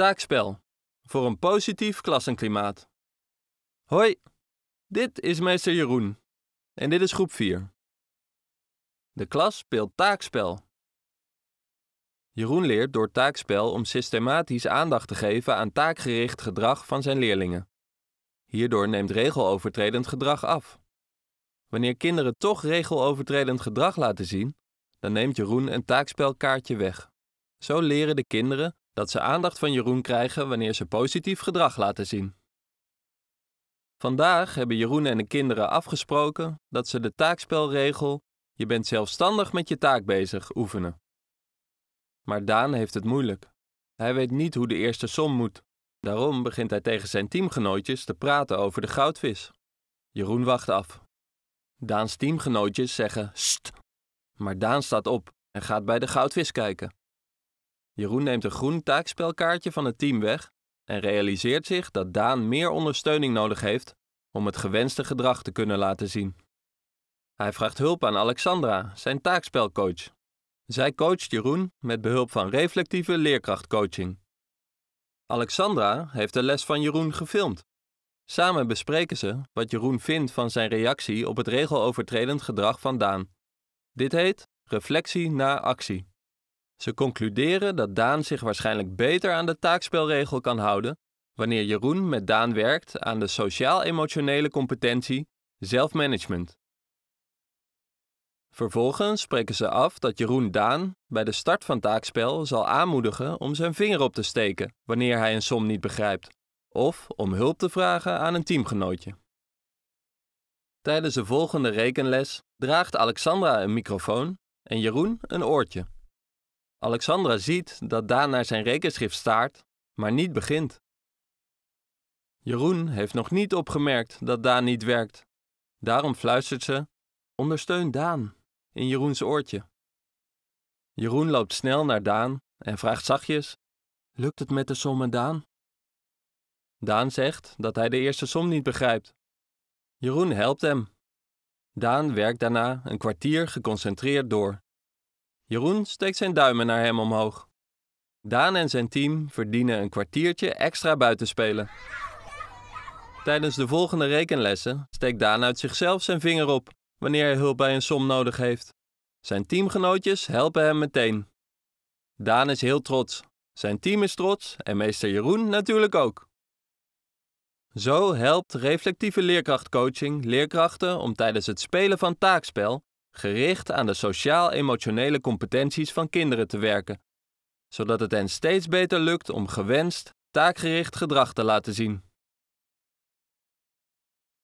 Taakspel voor een positief klassenklimaat. Hoi, dit is meester Jeroen en dit is groep 4. De klas speelt taakspel. Jeroen leert door taakspel om systematisch aandacht te geven aan taakgericht gedrag van zijn leerlingen. Hierdoor neemt regelovertredend gedrag af. Wanneer kinderen toch regelovertredend gedrag laten zien, dan neemt Jeroen een taakspelkaartje weg. Zo leren de kinderen dat ze aandacht van Jeroen krijgen wanneer ze positief gedrag laten zien. Vandaag hebben Jeroen en de kinderen afgesproken dat ze de taakspelregel Je bent zelfstandig met je taak bezig oefenen. Maar Daan heeft het moeilijk. Hij weet niet hoe de eerste som moet. Daarom begint hij tegen zijn teamgenootjes te praten over de goudvis. Jeroen wacht af. Daans teamgenootjes zeggen st, maar Daan staat op en gaat bij de goudvis kijken. Jeroen neemt een groen taakspelkaartje van het team weg en realiseert zich dat Daan meer ondersteuning nodig heeft om het gewenste gedrag te kunnen laten zien. Hij vraagt hulp aan Alexandra, zijn taakspelcoach. Zij coacht Jeroen met behulp van reflectieve leerkrachtcoaching. Alexandra heeft de les van Jeroen gefilmd. Samen bespreken ze wat Jeroen vindt van zijn reactie op het regelovertredend gedrag van Daan. Dit heet reflectie na actie. Ze concluderen dat Daan zich waarschijnlijk beter aan de taakspelregel kan houden wanneer Jeroen met Daan werkt aan de sociaal-emotionele competentie zelfmanagement. Vervolgens spreken ze af dat Jeroen Daan bij de start van taakspel zal aanmoedigen om zijn vinger op te steken wanneer hij een som niet begrijpt, of om hulp te vragen aan een teamgenootje. Tijdens de volgende rekenles draagt Alexandra een microfoon en Jeroen een oortje. Alexandra ziet dat Daan naar zijn rekenschrift staart, maar niet begint. Jeroen heeft nog niet opgemerkt dat Daan niet werkt. Daarom fluistert ze: Ondersteun Daan in Jeroens oortje. Jeroen loopt snel naar Daan en vraagt zachtjes: Lukt het met de sommen, Daan? Daan zegt dat hij de eerste som niet begrijpt. Jeroen helpt hem. Daan werkt daarna een kwartier geconcentreerd door. Jeroen steekt zijn duimen naar hem omhoog. Daan en zijn team verdienen een kwartiertje extra buitenspelen. Tijdens de volgende rekenlessen steekt Daan uit zichzelf zijn vinger op wanneer hij hulp bij een som nodig heeft. Zijn teamgenootjes helpen hem meteen. Daan is heel trots. Zijn team is trots en meester Jeroen natuurlijk ook. Zo helpt reflectieve leerkrachtcoaching leerkrachten om tijdens het spelen van taakspel gericht aan de sociaal-emotionele competenties van kinderen te werken, zodat het hen steeds beter lukt om gewenst, taakgericht gedrag te laten zien.